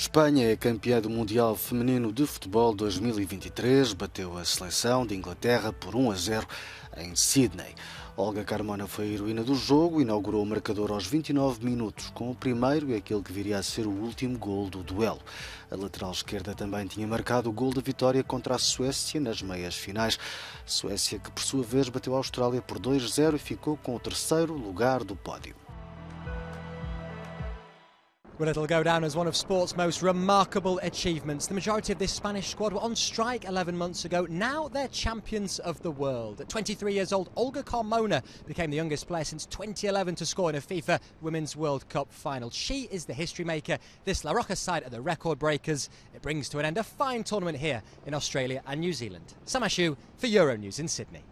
Espanha é campeã do Mundial Feminino de Futebol 2023, bateu a seleção de Inglaterra por 1 a 0 em Sydney. Olga Carmona foi a heroína do jogo, inaugurou o marcador aos 29 minutos, com o primeiro e aquele que viria a ser o último gol do duelo. A lateral esquerda também tinha marcado o gol da vitória contra a Suécia nas meias finais. Suécia que, por sua vez, bateu a Austrália por 2-0 e ficou com o terceiro lugar do pódio. Well, it'll go down as one of sport's most remarkable achievements. The majority of this Spanish squad were on strike 11 months ago. Now they're champions of the world. At 23 years old, Olga Carmona became the youngest player since 2011 to score in a FIFA Women's World Cup final. She is the history maker. This La Roca side are the record breakers. It brings to an end a fine tournament here in Australia and New Zealand. Samashu for Euronews in Sydney.